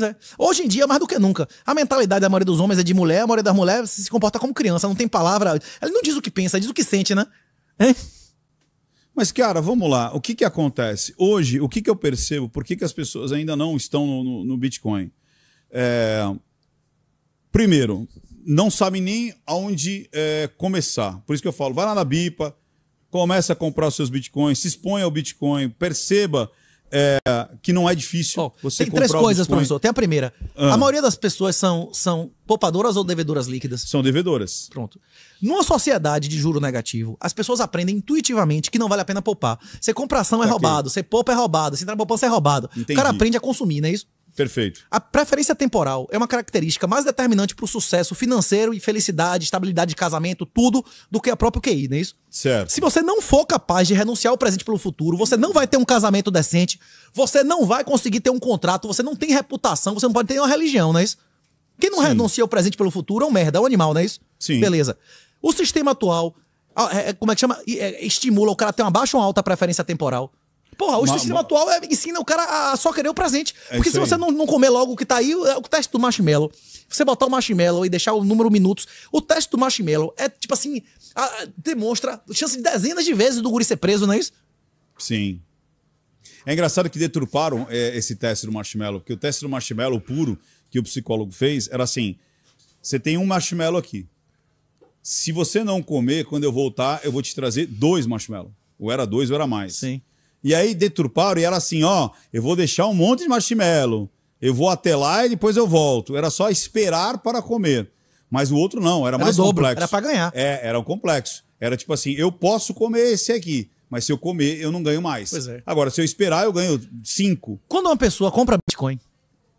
É. Hoje em dia, mais do que nunca, a mentalidade da maioria dos homens é de mulher, a maioria das mulheres se comporta como criança, não tem palavra. Ela não diz o que pensa, diz o que sente, né? Hein? Mas, cara, vamos lá. O que, que acontece? Hoje, o que, que eu percebo? Por que, que as pessoas ainda não estão no, no, no Bitcoin? É... Primeiro, não sabem nem aonde é, começar. Por isso que eu falo, vai lá na BIPA, comece a comprar os seus Bitcoins, se exponha ao Bitcoin, perceba é, que não é difícil. Oh, você tem três coisas, professor. Tem a primeira. Ah. A maioria das pessoas são, são poupadoras ou devedoras líquidas? São devedoras. Pronto. Numa sociedade de juro negativo, as pessoas aprendem intuitivamente que não vale a pena poupar. Você compra ação é roubado, você poupa é roubado, você entra na poupança é roubado. Entendi. O cara aprende a consumir, não é isso? Perfeito. A preferência temporal é uma característica mais determinante para o sucesso financeiro e felicidade, estabilidade de casamento, tudo, do que a própria QI, não é isso? Certo. Se você não for capaz de renunciar ao presente pelo futuro, você não vai ter um casamento decente, você não vai conseguir ter um contrato, você não tem reputação, você não pode ter nenhuma religião, não é isso? Quem não Sim. renuncia ao presente pelo futuro é um merda, é um animal, não é isso? Sim. Beleza. O sistema atual, é, como é que chama? É, estimula o cara a ter uma baixa ou uma alta preferência temporal. Porra, o ma, sistema ma... atual é, ensina o cara a só querer o presente. É porque é se você não, não comer logo o que tá aí, é o teste do marshmallow. Você botar o marshmallow e deixar o número minutos, o teste do marshmallow é tipo assim, a, demonstra chance de dezenas de vezes do guri ser preso, não é isso? Sim. É engraçado que deturparam é, esse teste do marshmallow, porque o teste do marshmallow puro que o psicólogo fez era assim: você tem um marshmallow aqui. Se você não comer, quando eu voltar, eu vou te trazer dois marshmallow. Ou era dois ou era mais. Sim. E aí deturparam e era assim, ó, eu vou deixar um monte de marshmallow. Eu vou até lá e depois eu volto. Era só esperar para comer. Mas o outro não, era, era mais dobro, complexo. Era para ganhar. É, era um complexo. Era tipo assim, eu posso comer esse aqui, mas se eu comer, eu não ganho mais. É. Agora, se eu esperar, eu ganho cinco. Quando uma pessoa compra Bitcoin,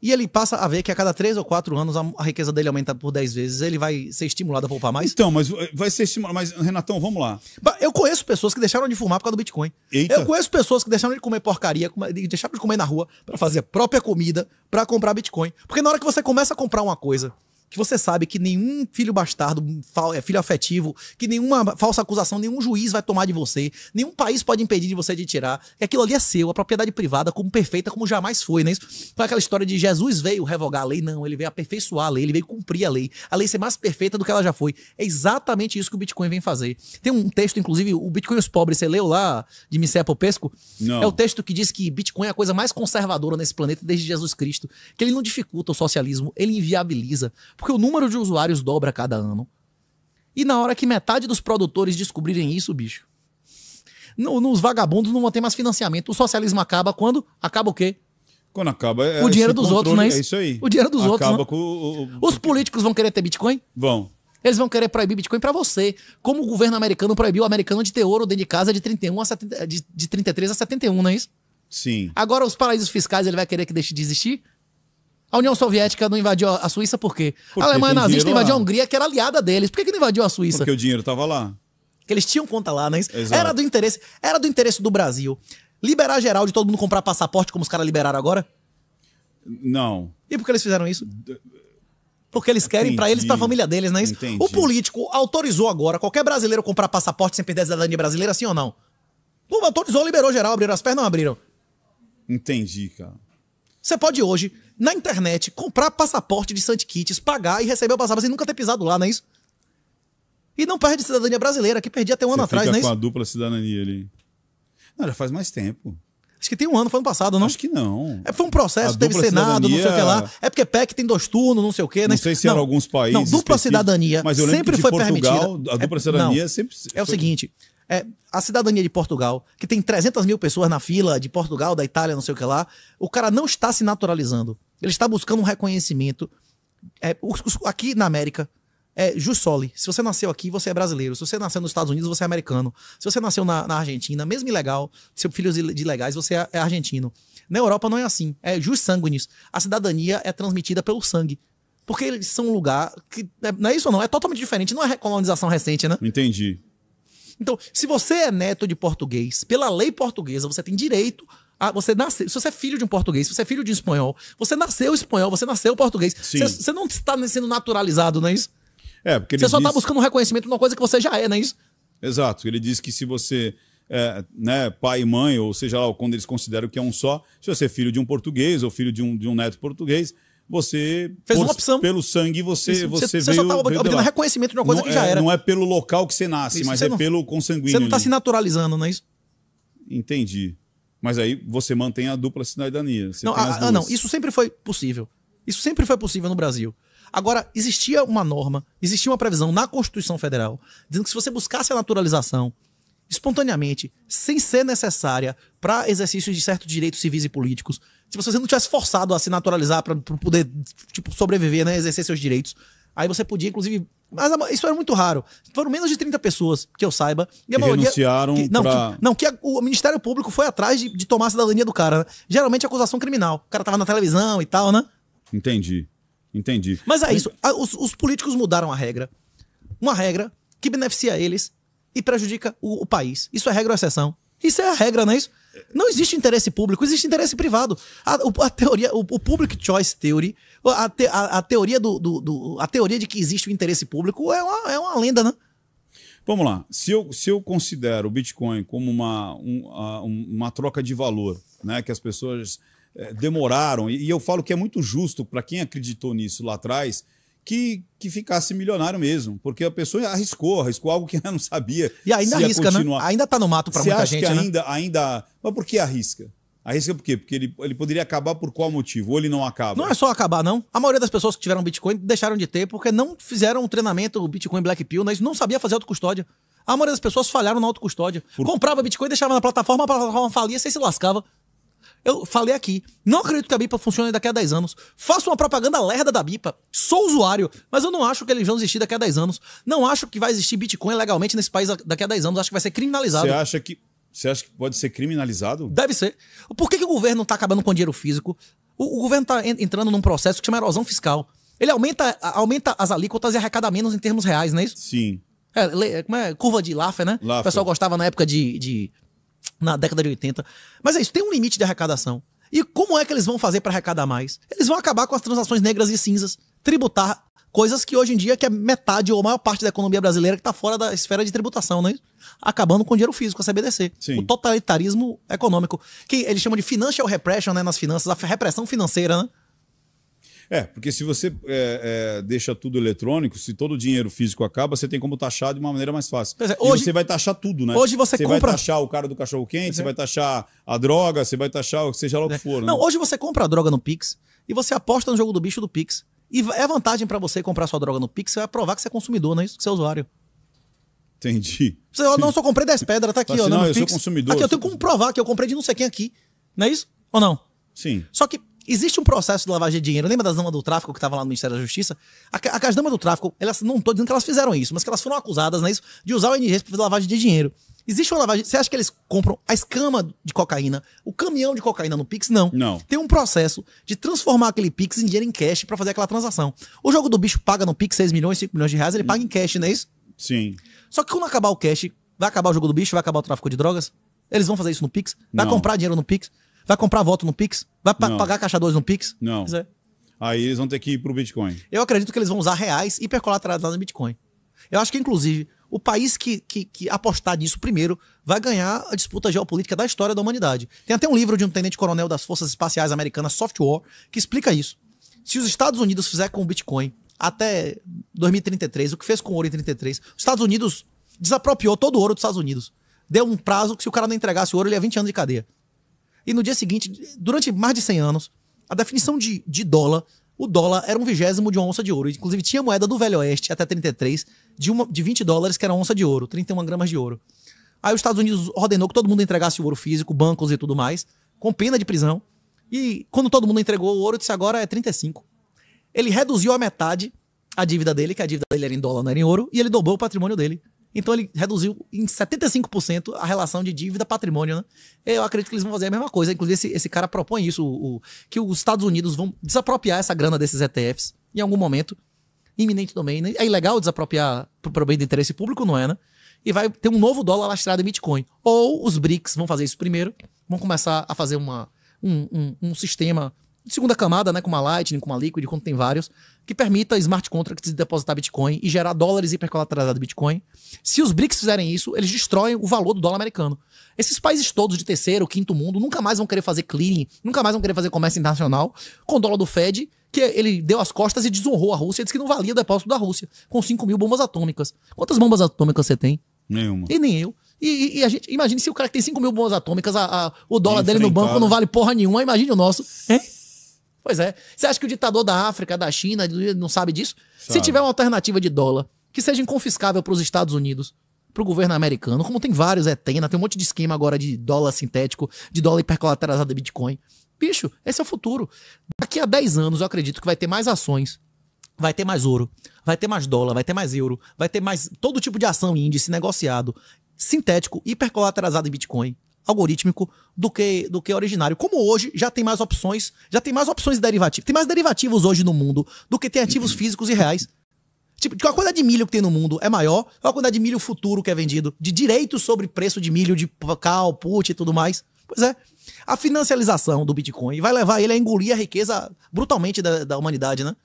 e ele passa a ver que a cada três ou quatro anos a, riqueza dele aumenta por dez vezes. Ele vai ser estimulado a poupar mais? Então, mas vai ser estimulado. Mas, Renatão, vamos lá. Eu conheço pessoas que deixaram de fumar por causa do Bitcoin. Eita. Eu conheço pessoas que deixaram de comer porcaria, deixaram de comer na rua para fazer a própria comida, para comprar Bitcoin. Porque na hora que você começa a comprar uma coisa que você sabe que nenhum filho bastardo, é, filho afetivo, que nenhuma falsa acusação, nenhum juiz vai tomar de você, nenhum país pode impedir de você de tirar, que aquilo ali é seu, a propriedade privada como perfeita como jamais foi, né? Isso foi aquela história de Jesus veio revogar a lei, não, ele veio aperfeiçoar a lei, ele veio cumprir a lei, a lei ser mais perfeita do que ela já foi. É exatamente isso que o Bitcoin vem fazer. Tem um texto, inclusive, o Bitcoin e os pobres, você leu lá, de Micé Popesco? Não. É o texto que diz que Bitcoin é a coisa mais conservadora nesse planeta desde Jesus Cristo, que ele não dificulta o socialismo, ele inviabiliza porque o número de usuários dobra cada ano. E na hora que metade dos produtores descobrirem isso, bicho, no, nos vagabundos não vão ter mais financiamento. O socialismo acaba quando? Acaba o quê? Quando acaba é o dinheiro dos outros, não é isso? É isso aí. O dinheiro dos acaba outros. Acaba né? com o, o... Os políticos vão querer ter Bitcoin? Vão. Eles vão querer proibir Bitcoin para você. Como o governo americano proibiu o americano de ter ouro dentro de casa de, 31 a 70, de, de 33 a 71, não é isso? Sim. Agora, os paraísos fiscais ele vai querer que deixe de existir? A União Soviética não invadiu a Suíça por quê? Porque a Alemanha nazista invadiu lá. a Hungria, que era aliada deles. Por que, que não invadiu a Suíça? Porque o dinheiro estava lá. Que eles tinham conta lá, né? Exato. Era do interesse, era do interesse do Brasil liberar geral de todo mundo comprar passaporte como os caras liberaram agora? Não. E por que eles fizeram isso? Porque eles querem para eles e pra família deles, né? Entendi. O político autorizou agora qualquer brasileiro comprar passaporte sem perder a cidadania brasileira, sim ou não? Pô, autorizou, liberou geral, abriram as pernas, não abriram? Entendi, cara. Você pode hoje na internet, comprar passaporte de Kitts, pagar e receber o passaporte sem nunca ter pisado lá, não é isso? E não perde cidadania brasileira, que perdi até um Você ano atrás, não é isso? com a dupla cidadania ali. Não, já faz mais tempo. Acho que tem um ano, foi ano passado, não? Acho que não. É, foi um processo, a teve Senado, cidadania... não sei o que lá. É porque PEC tem dois turnos, não sei o que, né? Não sei se não, alguns países. Não, dupla cidadania mas eu sempre que de foi Portugal, permitida. A dupla cidadania é, sempre. É o foi... seguinte: é, a cidadania de Portugal, que tem 300 mil pessoas na fila de Portugal, da Itália, não sei o que lá, o cara não está se naturalizando. Ele está buscando um reconhecimento. É, aqui na América, é jus soli. Se você nasceu aqui, você é brasileiro. Se você nasceu nos Estados Unidos, você é americano. Se você nasceu na, na Argentina, mesmo ilegal, seu filho de legais, você é, é argentino. Na Europa não é assim. É jus sanguinis. A cidadania é transmitida pelo sangue. Porque eles são um lugar que. É, não é isso ou não? É totalmente diferente. Não é colonização recente, né? Entendi. Então, se você é neto de português, pela lei portuguesa, você tem direito a você nasce. se você é filho de um português, se você é filho de um espanhol, você nasceu espanhol, você nasceu português. Você, você, não está sendo naturalizado, não é isso? É, porque Você só está diz... buscando um reconhecimento de uma coisa que você já é, não é isso? Exato. Ele diz que se você é, né, pai e mãe, ou seja lá, quando eles consideram que é um só, se você é filho de um português ou filho de um, de um neto português, você fez por, uma opção pelo sangue você Isso. você, você, você veio, só tá obtendo reconhecimento de uma coisa não que já é, era não é pelo local que você nasce Isso, mas você é não, pelo consanguíneo você não está se naturalizando não é isso entendi mas aí você mantém a dupla cidadania não a, ah, ah, não isso sempre foi possível isso sempre foi possível no Brasil agora existia uma norma existia uma previsão na Constituição Federal dizendo que se você buscasse a naturalização espontaneamente sem ser necessária para exercícios de certos direitos civis e políticos Tipo, se você não tivesse forçado a se naturalizar para poder, tipo, sobreviver, né? Exercer seus direitos. Aí você podia, inclusive. Mas isso era é muito raro. Foram menos de 30 pessoas, que eu saiba. E a que maioria. Renunciaram que, não, pra... que, não, que a, o Ministério Público foi atrás de, de tomar a cidadania do cara. Né? Geralmente é acusação criminal. O cara tava na televisão e tal, né? Entendi. Entendi. Mas é isso. A, os, os, políticos mudaram a regra. Uma regra que beneficia eles e prejudica o, o país. Isso é regra ou exceção? Isso é a regra, não é isso? Não existe interesse público, existe interesse privado. A, a teoria, o, o, public choice theory, a, te, a, a teoria do, do, do, a teoria de que existe o interesse público é uma, é uma lenda, né? Vamos lá. Se eu, se eu considero o Bitcoin como uma, um, a, uma troca de valor, né, que as pessoas é, demoraram, e, e eu falo que é muito justo para quem acreditou nisso lá atrás, que, que ficasse milionário mesmo, porque a pessoa arriscou, arriscou algo que ela não sabia. E ainda arrisca, né? Ainda tá no mato para muita acha gente, que né? ainda, né? ainda, mas por que arrisca? Arrisca por quê? Porque ele, ele poderia acabar por qual motivo? Ou ele não acaba? Não é só acabar, não. A maioria das pessoas que tiveram Bitcoin deixaram de ter porque não fizeram um treinamento Bitcoin Black Pill, né? Eles não sabia fazer autocustódia. A maioria das pessoas falharam na autocustódia. Por... Comprava Bitcoin, deixava na plataforma, a plataforma falia, você se lascava. Eu falei aqui, não acredito que a BIPA funcione daqui a 10 anos. Faço uma propaganda lerda da BIPA, sou usuário, mas eu não acho que eles vão existir daqui a 10 anos. Não acho que vai existir Bitcoin legalmente nesse país daqui a 10 anos. Acho que vai ser criminalizado. Você acha que. Você acha que pode ser criminalizado? Deve ser. Por que, que o governo está acabando com dinheiro físico? O, o governo está entrando num processo que chama erosão fiscal. Ele aumenta, aumenta as alíquotas e arrecada menos em termos reais, não é isso? Sim. É, como é? Curva de Laffer, né? Laffer. O pessoal gostava na época de, de na década de 80. Mas é isso, tem um limite de arrecadação. E como é que eles vão fazer para arrecadar mais? Eles vão acabar com as transações negras e cinzas, tributar coisas que hoje em dia que é metade ou a maior parte da economia brasileira que está fora da esfera de tributação, né? Acabando com o dinheiro físico, a CBDC. Sim. O totalitarismo econômico, que eles chamam de financial repression, né, nas finanças, a repressão financeira, né? É, porque se você é, é, deixa tudo eletrônico, se todo o dinheiro físico acaba, você tem como taxar de uma maneira mais fácil. Dizer, é, hoje, e você vai taxar tudo, né? Hoje você, você compra... vai taxar o cara do cachorro-quente, você é. vai taxar a droga, você vai taxar o que seja lá o que é. for. Né? Não, né? hoje você compra a droga no Pix e você aposta no jogo do bicho do Pix. E é vantagem para você comprar sua droga no Pix, você vai provar que você é consumidor, não é isso? Que você é usuário. Entendi. Você, eu não só comprei 10 pedras, tá aqui, tá ó. Assim, não, eu Pix. sou consumidor. Aqui, eu, eu tenho como provar que eu comprei de não sei quem aqui. Não é isso? Ou não? Sim. Só que Existe um processo de lavagem de dinheiro. Lembra das damas do tráfico que estavam lá no Ministério da Justiça? A, as damas do tráfico, elas não estou dizendo que elas fizeram isso, mas que elas foram acusadas, né, isso, de usar o NGS para fazer lavagem de dinheiro. Existe uma lavagem. Você acha que eles compram a escama de cocaína, o caminhão de cocaína no Pix? Não. Não. Tem um processo de transformar aquele Pix em dinheiro em cash para fazer aquela transação. O jogo do bicho paga no Pix 6 milhões, 5 milhões de reais, ele paga em cash, não é isso? Sim. Só que quando acabar o cash, vai acabar o jogo do bicho, vai acabar o tráfico de drogas? Eles vão fazer isso no Pix? Vai não. comprar dinheiro no Pix? Vai comprar voto no Pix? Vai pa Não. pagar caixa 2 no Pix? Não. Aí eles vão ter que ir pro Bitcoin. Eu acredito que eles vão usar reais e percolateralizados no Bitcoin. Eu acho que, inclusive, o país que, que, que, apostar nisso primeiro vai ganhar a disputa geopolítica da história da humanidade. Tem até um livro de um tenente-coronel das Forças Espaciais Americanas, War, que explica isso. Se os Estados Unidos fizer com o Bitcoin até 2033, o que fez com o ouro em 33, os Estados Unidos desapropriou todo o ouro dos Estados Unidos. Deu um prazo que se o cara não entregasse o ouro, ele ia 20 anos de cadeia. E no dia seguinte, durante mais de 100 anos, a definição de, de dólar, o dólar era um vigésimo de uma onça de ouro. Inclusive, tinha moeda do Velho Oeste, até 33, de, uma, de 20 dólares, que era onça de ouro, 31 gramas de ouro. Aí os Estados Unidos ordenou que todo mundo entregasse o ouro físico, bancos e tudo mais, com pena de prisão. E quando todo mundo entregou o ouro, disse agora é 35. Ele reduziu a metade a dívida dele, que a dívida dele era em dólar, não era em ouro, e ele dobrou o patrimônio dele. Então ele reduziu em 75% a relação de dívida-patrimônio, né? Eu acredito que eles vão fazer a mesma coisa. Inclusive, esse, esse cara propõe isso, o, o, que os Estados Unidos vão desapropriar essa grana desses ETFs em algum momento, iminente também. Né? É ilegal desapropriar para o bem do interesse público, não é, né? E vai ter um novo dólar lastrado em Bitcoin. Ou os BRICS vão fazer isso primeiro, vão começar a fazer uma, um, um, um sistema segunda camada, né, com uma Lightning, com uma Liquid, quando tem vários, que permita smart contracts depositar Bitcoin e gerar dólares hipercolateralizados de Bitcoin. Se os BRICS fizerem isso, eles destroem o valor do dólar americano. Esses países todos de terceiro, quinto mundo, nunca mais vão querer fazer clearing, nunca mais vão querer fazer comércio internacional com o dólar do Fed, que ele deu as costas e desonrou a Rússia, disse que não valia o depósito da Rússia, com 5 mil bombas atômicas. Quantas bombas atômicas você tem? Nenhuma. E nem eu. E, e, a gente, imagine se o cara que tem 5 mil bombas atômicas, a, a, o dólar dele no banco né? não vale porra nenhuma, imagine o nosso. Hein? Pois é. Você acha que o ditador da África, da China, não sabe disso? Sabe. Se tiver uma alternativa de dólar que seja inconfiscável para os Estados Unidos, para o governo americano, como tem vários, é Tena, né? tem um monte de esquema agora de dólar sintético, de dólar hipercolateralizado de Bitcoin. Bicho, esse é o futuro. Daqui a 10 anos, eu acredito que vai ter mais ações, vai ter mais ouro, vai ter mais dólar, vai ter mais euro, vai ter mais todo tipo de ação índice negociado, sintético, hipercolateralizado em Bitcoin algorítmico do que do que originário. Como hoje já tem mais opções, já tem mais opções de derivativos. Tem mais derivativos hoje no mundo do que tem ativos físicos e reais. Tipo, a quantidade de milho que tem no mundo é maior, é a quantidade de milho futuro que é vendido, de direito sobre preço de milho, de cal, put e tudo mais. Pois é. A financialização do Bitcoin vai levar ele a engolir a riqueza brutalmente da, da humanidade, né?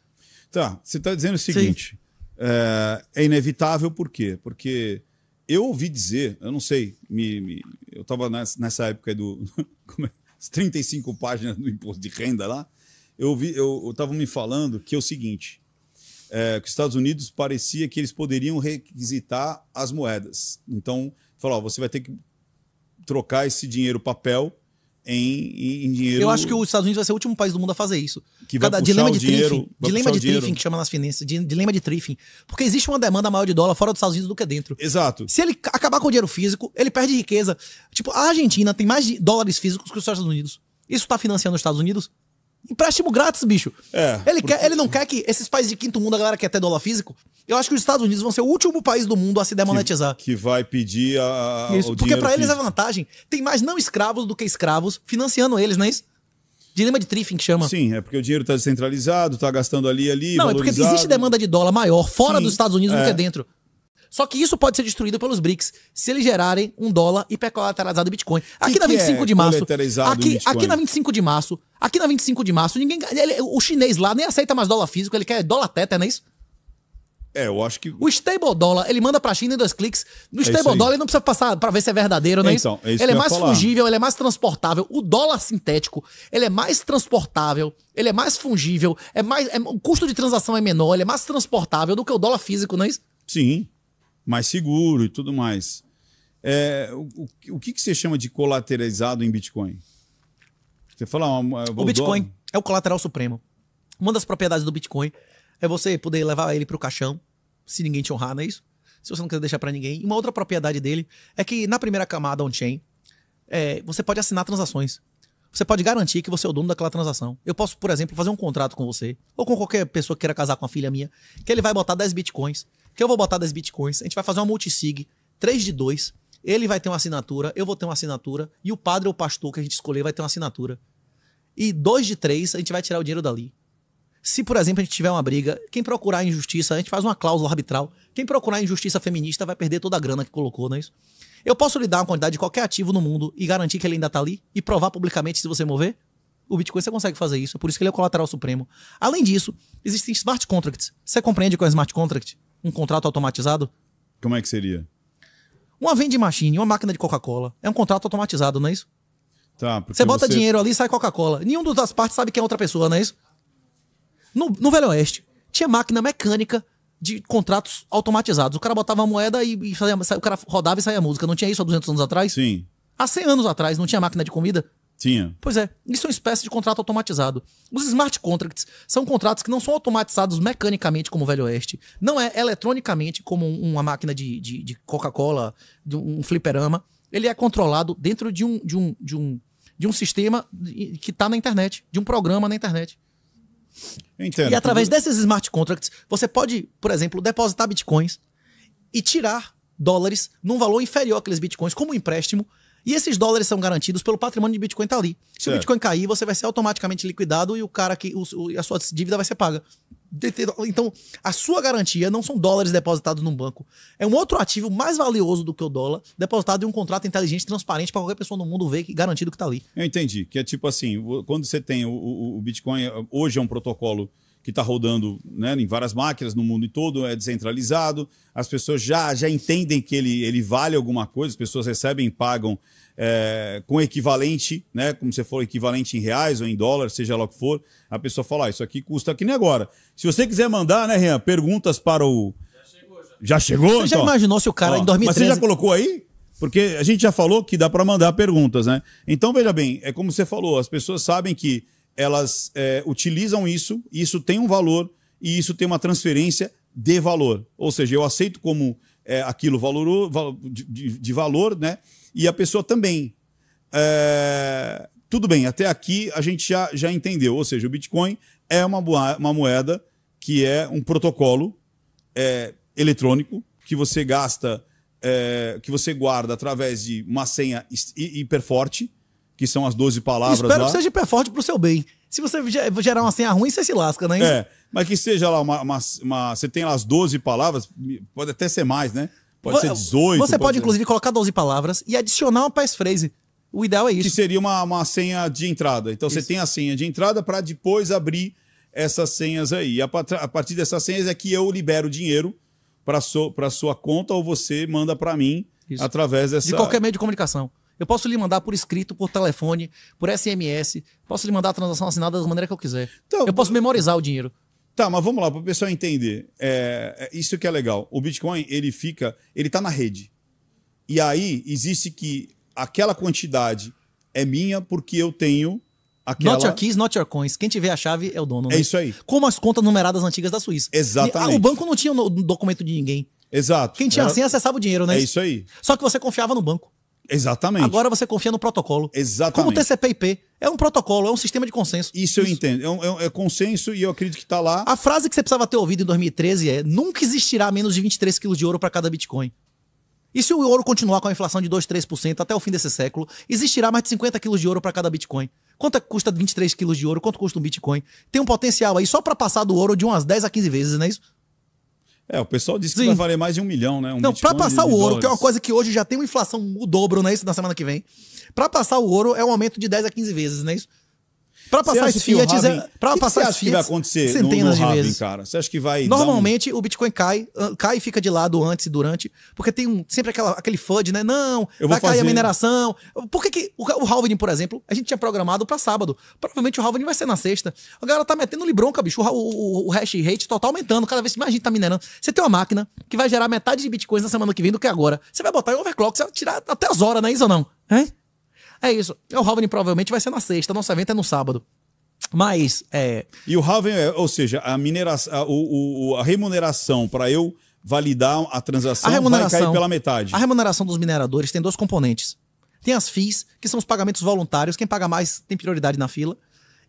Tá, você está dizendo o seguinte: é, é, inevitável por quê? Porque eu ouvi dizer, eu não sei, me, me eu estava nessa época do como é, 35 páginas do imposto de renda lá, eu ouvi, eu estava me falando que é o seguinte, é, que os Estados Unidos parecia que eles poderiam requisitar as moedas. Então, falou, ó, você vai ter que trocar esse dinheiro papel em, em, dinheiro. Eu acho que os Estados Unidos vai ser o último país do mundo a fazer isso. Que Cada, vai dilema de dinheiro, trifing, dilema de trifing que chama nas finanças, dilema de trifing, porque existe uma demanda maior de dólar fora dos Estados Unidos do que dentro. Exato. Se ele acabar com o dinheiro físico, ele perde riqueza. Tipo, a Argentina tem mais dólares físicos que os Estados Unidos. Isso está financiando os Estados Unidos? empréstimo grátis, bicho. É, ele, porque... quer, ele não quer que esses países de quinto mundo, a galera quer ter dólar físico. Eu acho que os Estados Unidos vão ser o último país do mundo a se demonetizar. Que, que vai pedir a. isso, porque para eles é vantagem. Tem mais não escravos do que escravos financiando eles, não é isso? Dilema de Triffin que chama. Sim, é porque o dinheiro está descentralizado, está gastando ali ali. Não, valorizado. é porque existe demanda de dólar maior fora Sim, dos Estados Unidos é. do que dentro. Só que isso pode ser destruído pelos BRICS se eles gerarem um dólar hipercolateralizado em Bitcoin. Aqui que na 25 é de março. Aqui, aqui na 25 de março. Aqui na 25 de março, ninguém. Ele, o chinês lá nem aceita mais dólar físico, ele quer dólar teta, não é isso? É, eu acho que. O stable dólar ele manda pra China em dois cliques. No é stable é ele não precisa passar pra ver se é verdadeiro, né? Então, é isso ele é mais falar. fungível, ele é mais transportável. O dólar sintético, ele é mais transportável, ele é mais fungível, é mais, é, o custo de transação é menor, ele é mais transportável do que o dólar físico, não é isso? Sim mais seguro e tudo mais. É, o, o que, que você chama de colateralizado em Bitcoin? Você fala. Ah, uma, o Bitcoin dólar... é o colateral supremo. Uma das propriedades do Bitcoin é você poder levar ele para o caixão, se ninguém te honrar, não é isso? Se você não quiser deixar para ninguém. E uma outra propriedade dele é que na primeira camada on-chain, é, você pode assinar transações. Você pode garantir que você é o dono daquela transação. Eu posso, por exemplo, fazer um contrato com você, ou com qualquer pessoa que queira casar com a filha minha, que ele vai botar 10 bitcoins que eu vou botar das bitcoins, a gente vai fazer uma multisig, 3 de 2, ele vai ter uma assinatura, eu vou ter uma assinatura, e o padre ou pastor que a gente escolher vai ter uma assinatura. E 2 de 3, a gente vai tirar o dinheiro dali. Se, por exemplo, a gente tiver uma briga, quem procurar injustiça, a gente faz uma cláusula arbitral, quem procurar injustiça feminista vai perder toda a grana que colocou, não é isso? Eu posso lhe dar uma quantidade de qualquer ativo no mundo e garantir que ele ainda está ali e provar publicamente se você mover? O Bitcoin você consegue fazer isso, é por isso que ele é o colateral supremo. Além disso, existem smart contracts. Você compreende que é smart contract? um contrato automatizado? Como é que seria? Uma vending machine, uma máquina de Coca-Cola. É um contrato automatizado, não é isso? Tá, você bota você... dinheiro ali e sai Coca-Cola. Nenhum das partes sabe que é outra pessoa, não é isso? No, no Velho Oeste, tinha máquina mecânica de contratos automatizados. O cara botava a moeda e, e fazia, o cara rodava e saía música. Não tinha isso há 200 anos atrás? Sim. Há 100 anos atrás não tinha máquina de comida? Tinha. Pois é, isso é uma espécie de contrato automatizado. Os smart contracts são contratos que não são automatizados mecanicamente como o Velho Oeste, não é eletronicamente como uma máquina de, de, de Coca-Cola, de um fliperama. Ele é controlado dentro de um, de um, de um, de um sistema que está na internet, de um programa na internet. entendo. E através desses smart contracts, você pode, por exemplo, depositar bitcoins e tirar dólares num valor inferior àqueles bitcoins como um empréstimo e esses dólares são garantidos pelo patrimônio de Bitcoin tá ali. Se certo. o Bitcoin cair, você vai ser automaticamente liquidado e o cara que o, o, a sua dívida vai ser paga. Então, a sua garantia não são dólares depositados num banco. É um outro ativo mais valioso do que o dólar, depositado em um contrato inteligente, transparente, para qualquer pessoa no mundo ver que garantido que está ali. Eu entendi. Que é tipo assim: quando você tem o, o Bitcoin, hoje é um protocolo que está rodando né, em várias máquinas no mundo todo, é descentralizado, as pessoas já, já entendem que ele, ele vale alguma coisa, as pessoas recebem e pagam é, com equivalente, né, como se for equivalente em reais ou em dólar, seja lá o que for, a pessoa fala, ah, isso aqui custa que nem agora. Se você quiser mandar, né, Rian, perguntas para o... Já chegou? Já, chegou? Você então? já imaginou se o cara ó, em 2013... Mas você já colocou aí? Porque a gente já falou que dá para mandar perguntas, né? Então, veja bem, é como você falou, as pessoas sabem que elas é, utilizam isso, isso tem um valor e isso tem uma transferência de valor. Ou seja, eu aceito como é, aquilo valorou, de, de, valor, né? E a pessoa também. É, tudo bem, até aqui a gente já, já entendeu. Ou seja, o Bitcoin é uma, uma moeda que é um protocolo é, eletrônico que você gasta, é, que você guarda através de uma senha hiperforte. forte que são as 12 palavras Espero lá. Espero que seja pé forte pro seu bem. Se você gerar uma senha ruim, você se lasca, né? É, mas que seja lá uma, uma, uma, Você tem lá as 12 palavras, pode até ser mais, né? Pode ser 18. Você pode, pode inclusive, colocar 12 palavras e adicionar uma passphrase. O ideal é isso. Que seria uma, uma senha de entrada. Então isso. você tem a senha de entrada para depois abrir essas senhas aí. A, a, partir dessas senhas é que eu libero dinheiro para so, sua conta ou você manda para mim isso. através dessa. De qualquer meio de comunicação. Eu posso lhe mandar por escrito, por telefone, por SMS, posso lhe mandar a transação assinada da maneira que eu quiser. Então, eu posso memorizar o dinheiro. Tá, mas vamos lá, para o pessoal entender. É, é, isso que é legal. O Bitcoin, ele fica, ele está na rede. E aí existe que aquela quantidade é minha porque eu tenho aquela... Not your keys, not your coins. Quem tiver a chave é o dono. Né? É isso aí. Como as contas numeradas antigas da Suíça. Exatamente. Ah, o banco não tinha o documento de ninguém. Exato. Quem tinha Era... É. assim acessava o dinheiro, né? É isso aí. Só que você confiava no banco. Exatamente. Agora você confia no protocolo. Exatamente. Como o TCP/IP. É um protocolo, é um sistema de consenso. Isso, Isso. eu entendo. É, é, um, é, consenso e eu acredito que está lá. A frase que você precisava ter ouvido em 2013 é: nunca existirá menos de 23 quilos de ouro para cada Bitcoin. E se o ouro continuar com a inflação de 2, 3% até o fim desse século, existirá mais de 50 quilos de ouro para cada Bitcoin. Quanto é que custa 23 quilos de ouro? Quanto custa um Bitcoin? Tem um potencial aí só para passar do ouro de umas 10 a 15 vezes, não é isso? É, o pessoal disse que Sim. vai valer mais de um milhão, né? Um não, para passar o ouro, dólares. que é uma coisa que hoje já tem uma inflação o dobro, né? isso? Na semana que vem. Para passar o ouro é um aumento de 10 a 15 vezes, não é isso? Para passar esse Fiat, é- para passar esse Fiat, vai acontecer centenas no, no de vezes, cara. Você acha que vai Normalmente um... o Bitcoin cai, ah, cai e fica de lado antes e durante, porque tem um, sempre aquela, aquele FUD, né? Não, Eu vai fazer... cair a mineração. Por que, que o, o halving, por exemplo, a gente tinha programado para sábado. Provavelmente o halving vai ser na sexta. A galera tá metendo Libronca, bicho. O, o, o hash rate total tá aumentando, cada vez mais gente tá minerando. Você tem uma máquina que vai gerar metade de Bitcoins na semana que vem do que agora. Você vai botar em overclock, você vai tirar até as horas, não é isso ou não? Hein? É isso. É, o Raven provavelmente vai ser na sexta, nosso evento é no sábado. Mas. É... E o Raven, é, ou seja, a mineração, a, o, o, a remuneração para eu validar a transação a remuneração, vai cair pela metade. A remuneração dos mineradores tem dois componentes. Tem as FIIs, que são os pagamentos voluntários, quem paga mais tem prioridade na fila.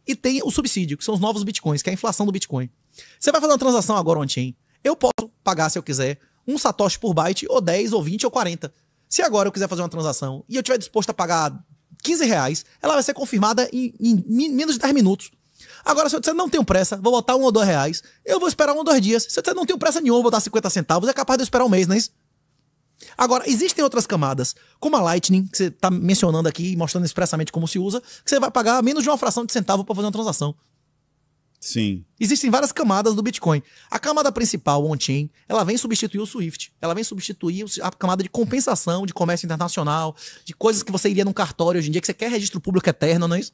E tem o subsídio, que são os novos bitcoins, que é a inflação do Bitcoin. Você vai fazer uma transação agora on-chain. Eu posso pagar, se eu quiser, um satoshi por byte, ou 10, ou 20, ou 40. Se agora eu quiser fazer uma transação e eu tiver disposto a pagar 15 reais, ela vai ser confirmada em, em menos de 10 minutos. Agora, se eu disser não tenho pressa, vou botar um ou dois reais, eu vou esperar um ou dois dias. Se eu disser não tenho pressa nenhuma, vou botar 50 centavos, é capaz de eu esperar um mês, não é isso? Agora, existem outras camadas, como a Lightning, que você está mencionando aqui e mostrando expressamente como se usa, que você vai pagar menos de uma fração de centavo para fazer uma transação. Sim. Existem várias camadas do Bitcoin. A camada principal, on-chain, ela vem substituir o Swift. Ela vem substituir a camada de compensação de comércio internacional, de coisas que você iria num cartório hoje em dia, que você quer registro público eterno, não é isso?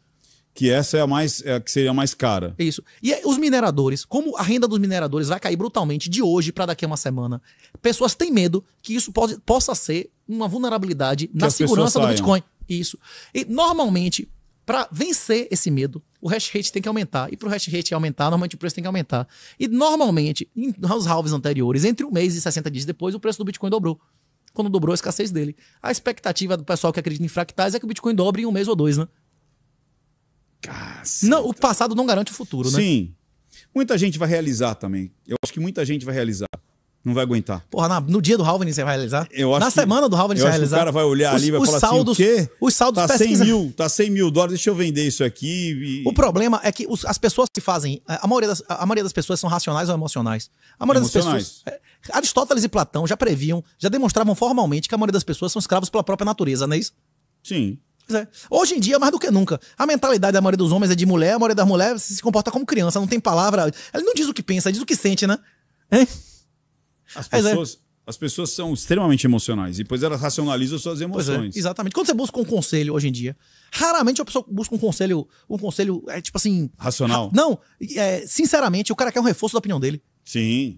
que essa é a mais é a que seria a mais cara. Isso. E os mineradores, como a renda dos mineradores vai cair brutalmente de hoje para daqui a uma semana, pessoas têm medo que isso pode, possa ser uma vulnerabilidade que na segurança do Bitcoin. Isso. E normalmente para vencer esse medo, o hash rate tem que aumentar. E para o hash rate aumentar, normalmente o preço tem que aumentar. E normalmente, nos halves anteriores, entre um mês e 60 dias depois, o preço do Bitcoin dobrou. Quando dobrou a escassez dele. A expectativa do pessoal que acredita em fractais é que o Bitcoin dobre em um mês ou dois, né? Caceta. Não, o passado não garante o futuro, né? Sim. Muita gente vai realizar também. Eu acho que muita gente vai realizar. Não vai aguentar. Porra, na, no dia do Halving você vai realizar? Eu acho na que, semana do Halving você vai realizar? o cara vai olhar os, ali e vai falar saldos, assim, o quê? Os saldos tá 100 mil, tá 100 mil dólares, deixa eu vender isso aqui. E... O problema é que os, as pessoas que fazem... A maioria, das, a maioria das pessoas são racionais ou emocionais? A maioria emocionais. das pessoas... É, Aristóteles e Platão já previam, já demonstravam formalmente que a maioria das pessoas são escravos pela própria natureza, não é isso? Sim. É. Hoje em dia, mais do que nunca, a mentalidade da maioria dos homens é de mulher, a maioria das mulheres se comporta como criança, não tem palavra. Ela não diz o que pensa, diz o que sente, né? Hein? As é. pessoas. É. As pessoas são extremamente emocionais e depois elas racionalizam suas é, emoções. É, exatamente. Quando você busca um conselho hoje em dia, raramente a pessoa busca um conselho, um conselho é tipo assim, racional. Ra não, é, sinceramente, o cara quer um reforço da opinião dele. Sim.